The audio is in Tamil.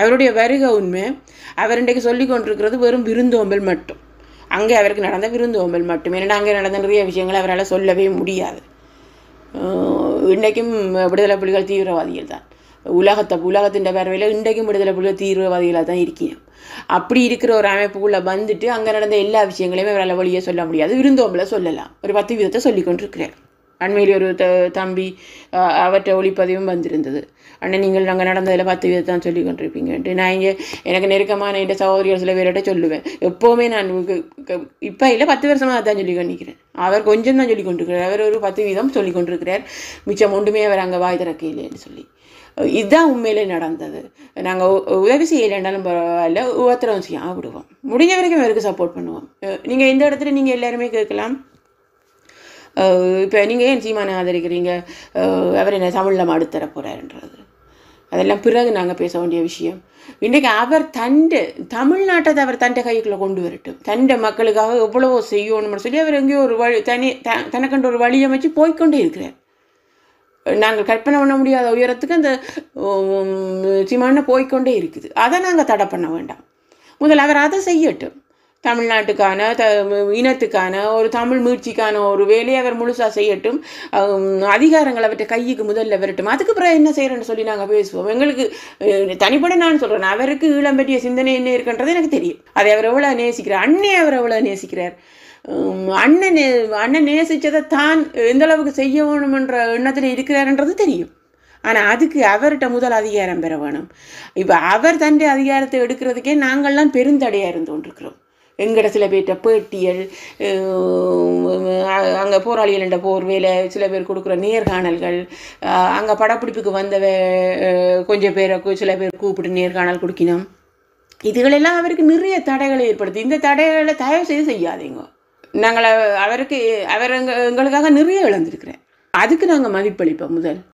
அவருடைய வருகை உண்மை அவர் இன்றைக்கு சொல்லி கொண்டிருக்கிறது வெறும் விருந்தோம்பல் மட்டும் அங்கே அவருக்கு நடந்த விருந்தோம்பல் மட்டும் ஏன்னா அங்கே நடந்த நிறைய விஷயங்கள் அவரால் சொல்லவே முடியாது இன்றைக்கும் விடுதலை புலிகள் தீவிரவாதிகள் தான் உலகத்தை உலகத்தின் பார்வையில் இன்றைக்கும் விடுதலை புலிகள் தீவிரவாதிகளாக தான் இருக்கணும் அப்படி இருக்கிற ஒரு அமைப்புக்குள்ளே வந்துட்டு அங்கே நடந்த எல்லா விஷயங்களையும் அவரால் வழியே சொல்ல முடியாது விருந்தோம்பலை சொல்லலாம் ஒரு பத்து விதத்தை சொல்லிக்கொண்டிருக்கிறார் அண்மையில் ஒரு த தம்பி அவற்றை ஒளிப்பதிவும் வந்திருந்தது அண்ணன் நீங்கள் நாங்கள் நடந்ததில் பத்து விதத்தை தான் சொல்லி கொண்டிருப்பீங்கன்ட்டு நான் இங்கே எனக்கு நெருக்கமான என் சகோதரிகள் சில பேர்கிட்ட சொல்லுவேன் எப்போவுமே நான் இப்போ இல்லை பத்து வருஷமாக தான் சொல்லி கொண்டிருக்கிறேன் அவர் கொஞ்சம் தான் சொல்லி கொண்டிருக்கிறார் அவர் ஒரு பத்து வீதம் சொல்லி கொண்டிருக்கிறார் மிச்சம் ஒன்றுமே அவர் அங்கே வாய் திறக்கையிலேன்னு சொல்லி இதுதான் உண்மையிலே நடந்தது நாங்கள் உதவி செய்யலைன்னாலும் பரவாயில்ல உபத்திரம் செய்ய விடுவோம் முடிஞ்ச வரைக்கும் அவருக்கு சப்போர்ட் பண்ணுவோம் நீங்கள் இந்த இடத்துல நீங்கள் எல்லாருமே கேட்கலாம் இப்போ நீங்கள் ஏன் சீமானை ஆதரிக்கிறீங்க அவர் என்ன தமிழில் மாடு தர போகிறாருன்றது அதெல்லாம் பிறகு நாங்கள் பேச வேண்டிய விஷயம் இன்றைக்கு அவர் தண்டு தமிழ்நாட்டை அவர் தண்டை கைக்குள்ளே கொண்டு வரட்டும் தண்டை மக்களுக்காக எவ்வளவோ செய்யணும்னு சொல்லி அவர் எங்கேயோ ஒரு வழி தனி த தனக்கண்டு ஒரு வழி அமைச்சு போய்கொண்டே இருக்கிறார் நாங்கள் கற்பனை பண்ண முடியாத உயரத்துக்கு அந்த சீமான போய்கொண்டே இருக்குது அதை நாங்கள் தடை பண்ண வேண்டாம் முதல் அவர் அதை செய்யட்டும் தமிழ்நாட்டுக்கான த இனத்துக்கான ஒரு தமிழ் முயற்சிக்கான ஒரு வேலையை அவர் முழுசாக செய்யட்டும் அதிகாரங்கள் அவற்றை கையுக்கு முதல்ல வரட்டும் அதுக்கு பிறகு என்ன செய்கிறேன்னு சொல்லி நாங்கள் பேசுவோம் எங்களுக்கு தனிப்பட நான் சொல்கிறேன் அவருக்கு ஈழம் பற்றிய சிந்தனை என்ன இருக்குன்றது எனக்கு தெரியும் அதை அவர் எவ்வளோ நேசிக்கிறார் அண்ணே அவர் எவ்வளோ நேசிக்கிறார் அண்ணன் அண்ணன் நேசித்ததை தான் எந்த அளவுக்கு செய்ய வேணுமென்ற எண்ணத்தில் இருக்கிறாருன்றது தெரியும் ஆனால் அதுக்கு அவர்கிட்ட முதல் அதிகாரம் பெற வேணும் இப்போ அவர் தன்னுடைய அதிகாரத்தை எடுக்கிறதுக்கே நாங்கள்லாம் பெருந்தடையாக இருந்து கொண்டிருக்கிறோம் எங்கட சில பேர்கிட்ட பேட்டியல் அங்கே போராளிகள் என்ற வேலை சில பேர் கொடுக்குற நேர்காணல்கள் அங்கே படப்பிடிப்புக்கு வந்த கொஞ்சம் பேரை சில பேர் கூப்பிட்டு நேர்காணல் கொடுக்கணும் இதுகளெல்லாம் அவருக்கு நிறைய தடைகளை ஏற்படுத்தி இந்த தடைகளை தயவு செய்து செய்யாதீங்க நாங்கள் அவருக்கு அவர் எங்களுக்காக நிறைய இழந்திருக்கிறேன் அதுக்கு நாங்கள் மதிப்பளிப்போம் முதல்